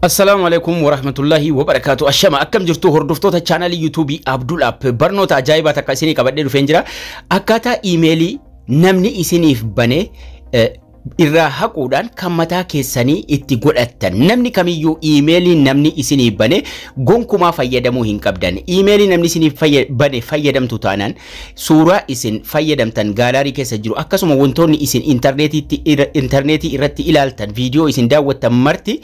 Assalamu alaikum wa rahmatullahi Ashama akkam jirtu hordoftoota chaanal yuutuubii Abdul App barnoota ajaa'ibaa takka isinii qabadhee dhufeen jira. Akkaataa iimeelii namni isiniif bane eh, irraa haquudhaan kan mataa keessanii itti godhattan namni kamiyyuu emailin namni isinii bane gonkumaa fayyadamuu hin qabdan iimeelii namni isinii bane fayyadamtu taanaan suuraa isin fayyadamtan gaalarii keessa jiru akkasuma wantoonni isin intarneetii irratti ilaaltan viidiyoo isin daawwattan marti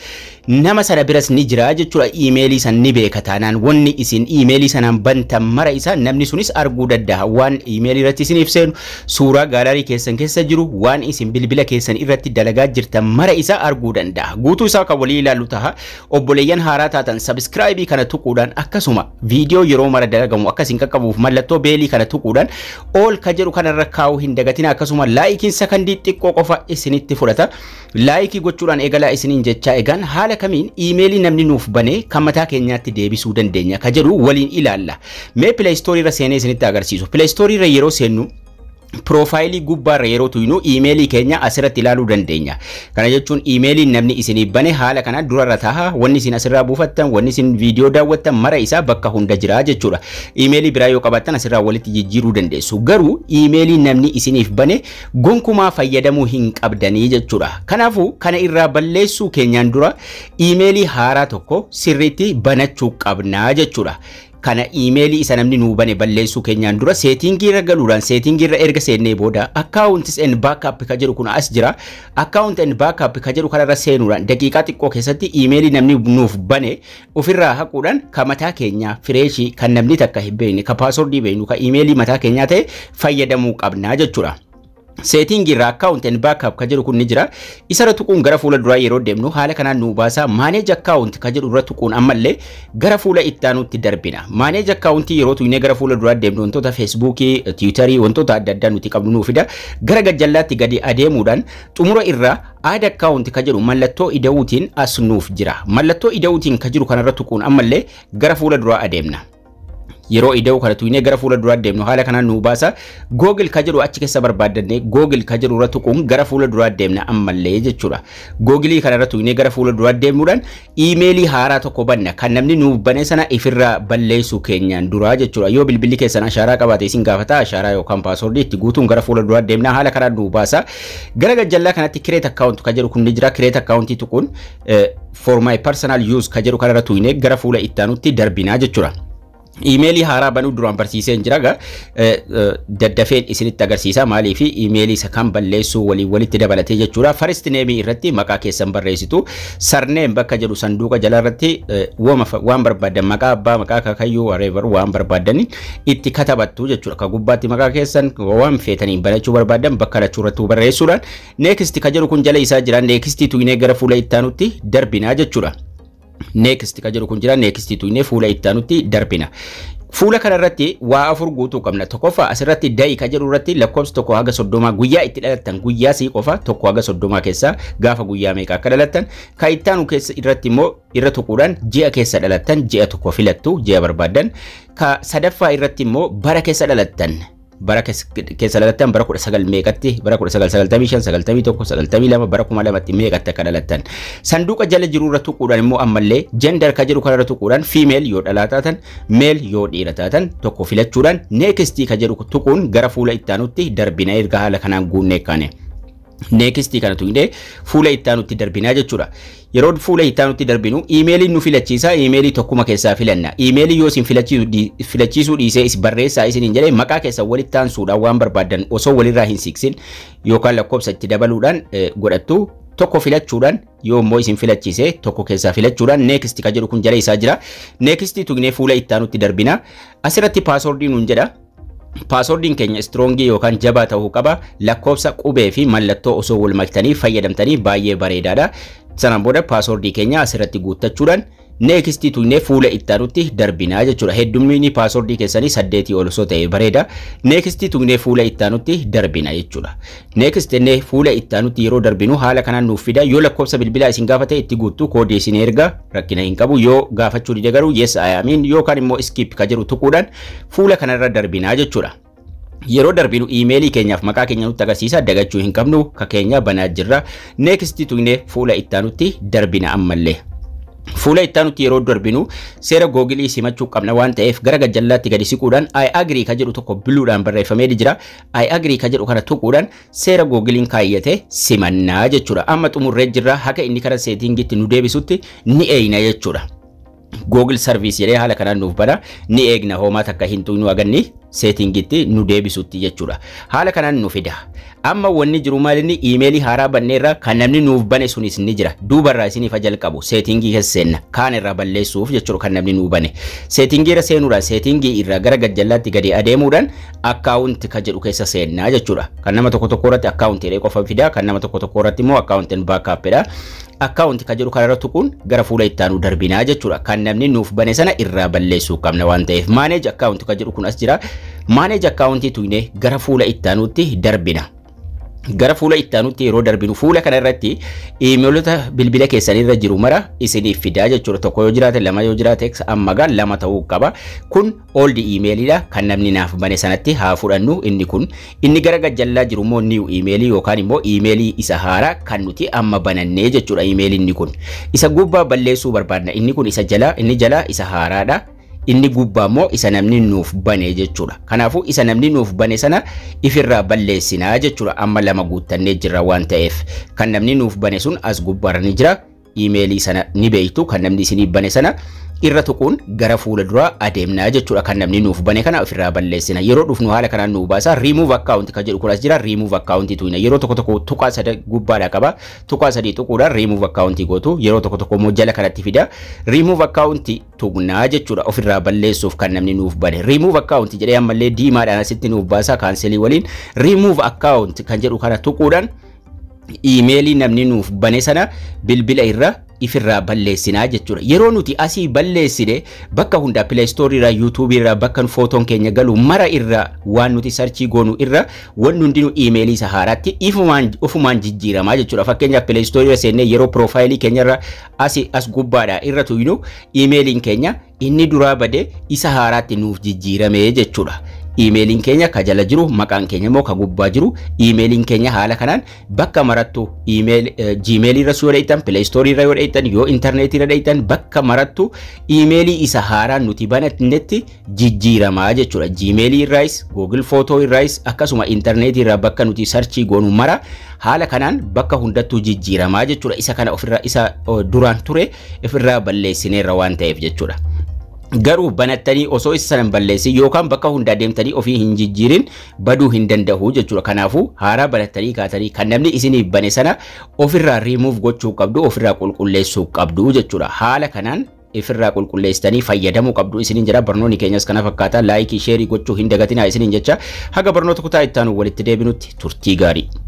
nama sana biras ni jira jechuudha iimeelii san ni beeka taanaan wanni isin iimeelii sanaan bantan mara isaa namni sunis arguu daddaha waan iimeelii irratti isiniif seenu suuraa gaalarii keessan keessa jiru waan isin bilbila keessa keessan irratti dalagaa jirtan mara isaa arguu danda'a. Guutuu isaa kan walii ilaallu ta'a. Obboleeyyan haaraa taatan sabiskiraayibii kana tuquudhaan akkasuma viidiyoo yeroo mara dalagamu akkas hin qaqqabuuf mallattoo beelii kana tuquudhaan ol ka jedhu kanarra kaa'uu hin dagatina akkasuma laayikiin sakandii xiqqoo qofa isinitti fudhata. Laayikii gochuudhaan eegalaa isiniin jechaa eegan haala kamiin iimeelii namni nuuf banee kan mataa keenyaatti deebisuu dandeenya ka jedhu waliin ilaalla. Mee pileestoorii irra seenee isinitti agarsiisu. Pileestoorii irra yeroo seennu piroofaayilii gubbaarra yeroo tuynu iimeelii keenya asirratti ilaaluu dandeenya. Kana jechuun iimeeliin namni isinii bane haala kana durarra taha wanni isin asirraa buufattan wanni isin viidiyoo daawwattan mara isaa bakka hunda jira jechuudha. Iimeelii biraa yoo qabaattan asirraa walitti jijjiiruu dandeessu. Garuu iimeelii namni isiniif bane gonkumaa fayyadamuu hin qabdanii jechuudha. Kanaafuu kana irraa balleessuu keenyaan dura iimeelii haaraa tokko sirriitti banachuu qabnaa jechuudha. kana iimeelii isa namni nuu bane balleessuu keenyaan dura seetingii irra galuudhaan seetingii irra erga seennee booda akkaawuntis and baakap ka jedhu kun as jira akkaawunt and baakap ka jedhu kanarra seenuudhaan daqiiqaa xiqqoo keessatti iimeelii namni nuuf bane ofirraa haquudhaan ka mataa keenyaa fireeshii kan namni takka hin beekne ka paasoordii beeknu ka iimeelii mataa keenyaa ta'e fayyadamuu qabnaa jechuudha. seetiin irraa akkaawuntiin baakaaf ka jedhu kun ni jira. Isa irra tuquun gara fuula duraa yeroo deemnu haala kanaan nu baasa. maaneeja akkaawunti ka jedhu irra tuquun ammallee gara fuula itti aanuutti darbina. Maaneeja akkaawuntii yeroo tuunee gara fuula duraa deemnu wantoota feesbuukii, tiwutarii wantoota adda addaa nuti qabnu nuu fida. Gara gajjallaatti gadi adeemuudhaan xumura irraa aada akkaawunti ka jedhu mallattoo ida'uutiin as nuuf jira. Mallattoo ida'uutiin ka jiru kanarra tuquun ammallee gara fuula duraa adeemna. yeroo kana kadhatu gara fuula duraa deemnu haala kanaan nuu baasa Google ka jedhu achi keessa barbaaddanne googil ka jedhu irra tuquun gara fuula duraa deemna ammallee jechuudha kana irra gara fuula deemnuudhaan haaraa tokko banna kan namni nuuf bane sana ifirraa balleessu keenyaan duraa jechuudha yoo bilbilli keessan ashaaraa qabaate isin gaafata ashaaraa yookaan paaswoordii itti guutuun gara fuula duraa deemna haala kanaan nuu baasa gara gajjallaa kanatti kireet akkaawunti ka jedhu kun kireet tuquun eh, for my personal use ka jedhu kanarra gara fuula Iimeelii haaraa banuu duraan barsiiseen jira gaa eh, eh, daddafeen isinitti agarsiisa maalii fi iimeelii isa kan balleessuu waliin walitti dabalatee jechuudha. First name irratti maqaa keessan barreessitu sarneen bakka jedhu sanduuqa jala eh, waan barbaadan maqaa abbaa maqaa kakayyuu waan barbaadan itti katabattu jechuudha. Ka gubbaatti maqaa keessan waan feetaniin banachuu barbaadan bakka lachuu irratti barreessuudhaan neekisti ka jedhu kun jala isaa jira neekisti tuinee gara fuula ittaanutti darbinaa jechuudha. next ka jedhu kun jira neekistitu inni fuula ittaanutti darbina. Fuula kanarratti waa afur guutuu qabna. Tokkoffaa asirratti da'i ka jedhu irratti lakkoofsa tokko haga soddomaa guyyaa itti dhalattan guyyaa sii qofa tokko haga soddomaa keessaa gaafa guyyaa meeqa akka dhalattan ka ittaanu keessa irratti immoo irra tuquudhaan ji'a keessa dhalattan ji'a tokko filattu ji'a barbaaddan ka sadaffaa irratti immoo bara keessa dhalattan bara keessa dhalattan bara kudha sagal meeqatti bara kudha sagal sagaltamii shan sagaltamii tokko sagaltamii lama bara kuma lamatti meeqatti akka dhalattan sanduuqa jala jiru irra tuquudhaan immoo ammallee jendar ka jedhu tuquudhaan fiimeel yoo dhalaa taatan meel yoo dhiira taatan tokko filachuudhaan neekistii ka jedhu tuquun gara fuula ittaanutti darbina erga haala kanaan guunne kaane. neekistii kana tuqnee fuula itti aanutti darbinaa jechuudha. Yeroo fuula itti aanutti darbinu iimeelii nu filachiisa iimeelii tokkuma keessaa filanna. Iimeelii yoo isin filachiisuu dhiisee is barreessaa isin hin jedhee maqaa keessa walitti taansuudhaan waan barbaadan osoo walirraa hin siqsin yookaan lakkoofsa itti dabaluudhaan godhattu tokko filachuudhaan yoo immoo isin filachiise tokko keessaa filachuudhaan neekistii kan jedhu kun jala isaa jira. Neekistii tuqnee fuula itti aanutti darbina. Asirratti paasoordiin nuun jedha. Paaswordiin keenya istroongii yookaan jabaa ta'uu qaba. Lakkoofsa qubee fi mallattoo osoo wal fayyadamtanii baay'ee bareedaadha. Sanaan booda paaswordii keenya asirratti guuttachuudhaan neekstii fuula ittaanutti darbinaa jechuudha. Heddumminni paaswordii keessanii saddeetii ol soo ta'e bareeda. Neekstii fuula ittaanutti darbina jechuudha. Neekstii fuula ittaanutti yeroo darbinu haala kanaan nuuf fida. Yoo lakkoofsa bilbilaa gaafate itti koodii isin erga rakkina hin qabu. Yoo gaafachuu yookaan immoo tuquudhaan fuula kanarra darbinaa jechuudha. yeroo darbinu iimeelii keenyaaf maqaa keenya nutti agarsiisa dagachuu hin qabnu keenya banaa jirra fuula ittaanutti darbina Fuula ittaa nuti yeroo darbinu seera googilii simachuu qabna waan ta'eef gara gajjallaatti gadi siquudhaan I agree jedhu tokko biluudhaan barreeffamee jira. I agree ka jedhu kana tuquudhaan seera googiliin kaayyatee simannaa jechuudha. Amma xumurree jirra haka inni karaa seetiingitti nu deebisutti ni eeyna jechuudha. Google Service jedhee haala kanaan nuuf bana ni eegna hoomaa takka hin nu aganni seetingitti nu deebisutti jechuudha. Haala kanaan nu fida. jiru haaraa banneerra kan namni nuuf banee sunis ni jira. Duubarraa jalqabu keessa kaan irraa balleessuuf jechuudha kan namni nuuf irra seenuudhaan seetingii irraa gara gajjallaatti gadi adeemuudhaan akkaawunti ka jedhu keessa seennaa jechuudha. Kan nama tokko tokko irratti akkaawuntiidhee qofa kan nama tokko immoo akkaawuntiin akkaawunti kan jedhu kanarra tuquun gara fuula ittaanuu darbinaa jechuudha. Kan namni nuuf bane sana irraa balleessuu qabna waan ta'eef maaneej akkaawunti kan jedhu kun as jira. Maaneej akkaawuntii tuinee gara fuula ittaanuutti darbina. gara fuula ittaanutti yeroo darbinu fuula kana irratti imeelota bilbila keessanii jiru mara isinif fidaa jechuudha. Tokko yoo jiraate lama yoo jiraate amma gaan lama ta'uu qaba. Kun ooldi imeelidha kan namni naaf bane sanatti haa fudhannu inni kun inni gara gajjallaa jiru immoo niiw imeelii yookaan immoo imeelii isa haaraa kan nuti amma banannee jechuudha imeelinni kun. Isa gubbaa balleessuu barbaadna inni kun isa jalaa inni jalaa isa haaraadha. inni gubbaa immoo isa namni nuuf bane jechuudha. Kanaafuu isa namni nuuf bane sana ifirraa balleessinaa jechuudha amma lama guuttannee jira waan ta'eef kan namni nuuf bane sun as gubbaarra ni jira. Iimeelii sana ni beektu kan namni isinii bane sana irra tuquun gara duraa adeemnaa jechuudha kan namni nuuf bane kana ofirraa balleessina yeroo dhufnu haala kanaan kan jedhu jira tuina yeroo tokko tokko tuqaa sada tuqaa sadii gootu yeroo tokko jala kanatti fida jechuudha balleessuuf kan namni nuuf bane remove account diimaadhaan asitti nuuf waliin kan jedhu kana tuquudhaan iimeelii namni nuuf bilbila irra ifirraa balleessinaa jechuudha. Yeroo nuti asii balleessine bakka hundaa pileestoorii irraa, yuutuubii irraa, bakka footoon keenya galuu mara irraa waan nuti sarchii goonu irraa wanti hundinuu iimeelii isa haaraatti ofumaan jijjiiramaa jechuudha. Fakkeenyaaf pileestoorii irra seennee yeroo piroofaayilii keenyarra asii as gubbaadha irra tuynu iimeeliin keenya inni duraa badee isa haaraatti nuuf jijjiirame jechuudha. Iimeeliin keenya ka jala jiru, maqaan keenya immoo ka gubbaa jiru. Iimeeliin keenya haala kanaan bakka marattu iimeel eh, Gmail irra irra yoo yoo irra bakka marattu iimeelii isa haaraan nuti banatnetti jijjiiramaa jechuudha. Gmail irraas, Google Photo irraas, akkasuma intarneetii irraa bakka nuti sarchii goonu mara haala kanaan bakka hundattuu jijjiiramaa jechuudha. Isa kana isa eh, duraan ture balleessineerra waan ta'eef jechuudha. garuu banattanii osoo isa hin balleessin yookaan bakka hundaa deemtanii ofii hin jijjiirin baduu hin danda'u jechuudha. Kanaafuu haaraa banattanii kaatanii kan namni isiniif bane sana ofirraa riimuuf gochuu qabdu ofirraa qulqulleessuu qabdu jechuudha. Haala kanaan ifirraa qulqulleessitanii fayyadamuu qabdu isiniin jedha barnoonni keenyas kana fakkaata laayikii sheerii gochuu hin dagatinaa isiniin jecha haga barnoota kutaa ittaanu walitti deebinutti turtii gaarii.